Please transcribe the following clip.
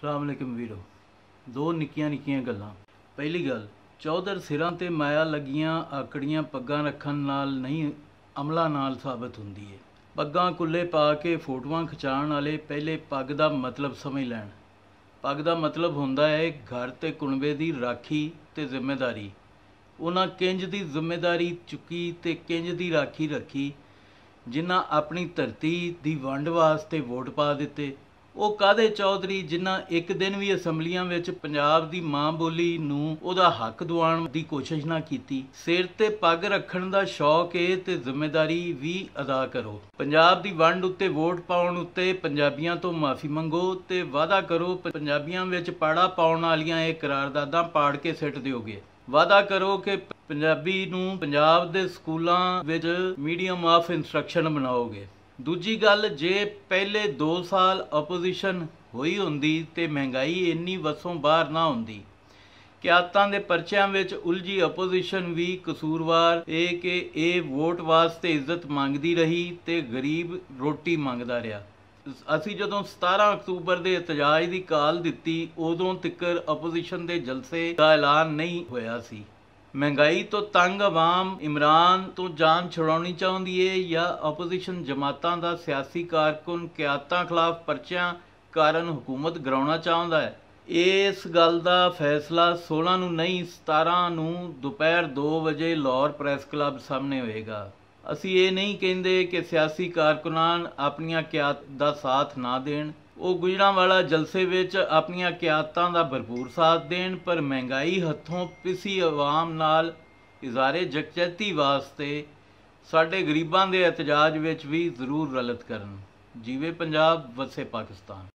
ਸਲਾਮ ਅਲੈਕਮ ਵੀਰੋ ਦੋ ਨਿੱਕੀਆਂ ਨਿੱਕੀਆਂ ਗੱਲਾਂ ਪਹਿਲੀ ਗੱਲ ਚੌਧਰ ਸਿਰਾਂ ਤੇ ਮਾਇਆ ਲੱਗੀਆਂ ਆਕੜੀਆਂ ਪੱਗਾਂ ਰੱਖਣ ਨਾਲ ਨਹੀਂ ਅਮਲਾ ਨਾਲ ਸਾਬਤ ਹੁੰਦੀ ਹੈ ਪੱਗਾਂ ਕੁੱਲੇ ਪਾ ਕੇ ਫੋਟੋਆਂ ਖਿਚਾਉਣ ਵਾਲੇ ਪਹਿਲੇ ਪੱਗ ਦਾ ਮਤਲਬ ਸਮਝ ਲੈਣ ਪੱਗ ਦਾ ਮਤਲਬ ਹੁੰਦਾ ਹੈ ਘਰ ਤੇ ਕੁਣਵੇ ਦੀ ਰਾਖੀ ਤੇ ਜ਼ਿੰਮੇਵਾਰੀ ਉਹਨਾਂ ਕਿੰਜ ਦੀ ਜ਼ਿੰਮੇਵਾਰੀ ਚੁੱਕੀ ਤੇ ਕਿੰਜ ਦੀ ਰਾਖੀ ਰੱਖੀ ਜਿਨ੍ਹਾਂ ਆਪਣੀ ਧਰਤੀ ਦੀ ਵੰਡ ਵਾਸਤੇ ਵੋਟ ਪਾ ਦਿੱਤੇ ਉਹ ਕਾਦੇ ਚੌਧਰੀ ਜਿਨ੍ਹਾਂ ਇੱਕ ਦਿਨ ਵੀ ਅਸੈਂਬਲੀਆਂ ਵਿੱਚ ਪੰਜਾਬ ਦੀ ਮਾਂ ਬੋਲੀ ਨੂੰ ਉਹਦਾ ਹੱਕ ਦਿਵਾਉਣ ਦੀ ਕੋਸ਼ਿਸ਼ ਨਾ ਕੀਤੀ ਸਿਰ ਤੇ ਪੱਗ ਰੱਖਣ ਦਾ ਸ਼ੌਕ ਏ ਤੇ ਜ਼ਿੰਮੇਵਾਰੀ ਵੀ ਅਦਾ ਕਰੋ ਪੰਜਾਬ ਦੀ ਵੰਡ ਉੱਤੇ ਵੋਟ ਪਾਉਣ ਉੱਤੇ ਪੰਜਾਬੀਆਂ ਤੋਂ ਮਾਫੀ ਮੰਗੋ ਤੇ ਵਾਅਦਾ ਕਰੋ ਪੰਜਾਬੀਆਂ ਵਿੱਚ ਪਾੜਾ ਪਾਉਣ ਵਾਲੀਆਂ ਇਹ ਕਰਾਰਦਾਦਾਂ ਪਾੜ ਕੇ ਸਿੱਟ ਦਿਓਗੇ ਵਾਅਦਾ ਕਰੋ ਕਿ ਪੰਜਾਬੀ ਨੂੰ ਪੰਜਾਬ ਦੇ ਸਕੂਲਾਂ ਵਿੱਚ ਮੀਡੀਅਮ ਆਫ ਇਨਸਟਰਕਸ਼ਨ ਬਣਾਓਗੇ ਦੂਜੀ ਗੱਲ ਜੇ ਪਹਿਲੇ 2 ਸਾਲ ਆਪੋਜੀਸ਼ਨ ਹੋਈ ਹੁੰਦੀ ਤੇ ਮਹਿੰਗਾਈ ਇੰਨੀ ਵਸੋਂ ਬਾਹਰ ਨਾ ਹੁੰਦੀ ਕਿਆਤਾਂ ਦੇ ਪਰਚਿਆਂ ਵਿੱਚ ਉਲਝੀ ਆਪੋਜੀਸ਼ਨ ਵੀ ਕਸੂਰਵਾਰ ਇਹ ਕਿ ਇਹ ਵੋਟ ਵਾਸਤੇ ਇੱਜ਼ਤ ਮੰਗਦੀ ਰਹੀ ਤੇ ਗਰੀਬ ਰੋਟੀ ਮੰਗਦਾ ਰਿਹਾ ਅਸੀਂ ਜਦੋਂ 17 ਅਕਤੂਬਰ ਦੇ ਇਤਜਾਜ ਦੀ ਕਾਲ ਦਿੱਤੀ ਉਦੋਂ ਤੱਕ ਆਪੋਜੀਸ਼ਨ ਦੇ ਜਲਸੇ ਦਾ ਐਲਾਨ ਨਹੀਂ ਹੋਇਆ ਸੀ ਮਹਿੰਗਾਈ ਤੋਂ ਤੰਗ ਆਵਾਮ ਇਮਰਾਨ ਤੋਂ ਜਾਨ ਛੁਡਾਉਣੀ ਚਾਹੁੰਦੀ ਏ ਜਾਂ ਆਪੋਜੀਸ਼ਨ ਜਮਾਤਾਂ ਦਾ ਸਿਆਸੀ ਕਾਰਕੁਨ ਕਿਆਤਾਂ ਖਿਲਾਫ ਪਰਚਿਆਂ ਕਾਰਨ ਹਕੂਮਤ ਗਰਾਉਣਾ ਚਾਹੁੰਦਾ ਹੈ ਇਸ ਗੱਲ ਦਾ ਫੈਸਲਾ 16 ਨੂੰ ਨਹੀਂ 17 ਨੂੰ ਦੁਪਹਿਰ 2 ਵਜੇ ਲਾਹੌਰ ਪ੍ਰੈਸ ਕਲੱਬ ਸਾਹਮਣੇ ਹੋਏਗਾ ਅਸੀਂ ਇਹ ਨਹੀਂ ਕਹਿੰਦੇ ਕਿ ਸਿਆਸੀ ਕਾਰਕੁਨਾਂ ਆਪਣੀਆਂ ਕਿਆਤ ਦਾ ਸਾਥ ਨਾ ਦੇਣ ਉਹ ਗੁਜਰਾਂਵਾਲਾ ਜਲਸੇ ਵਿੱਚ ਆਪਣੀਆਂ ਕਿਆਤਾਂ ਦਾ ਭਰਪੂਰ ਸਾਥ ਦੇਣ ਪਰ ਮਹਿੰਗਾਈ ਹੱਥੋਂ ਪਿਸੀ ਆਵਾਮ ਨਾਲ ਇਜ਼ਾਰੇ ਜਗਚੈਤੀ ਵਾਸਤੇ ਸਾਡੇ ਗਰੀਬਾਂ ਦੇ ਇਤਜਾਜ ਵਿੱਚ ਵੀ ਜ਼ਰੂਰ ਰਲਤ ਕਰਨ ਜੀਵੇ ਪੰਜਾਬ ਵਸੇ ਪਾਕਿਸਤਾਨ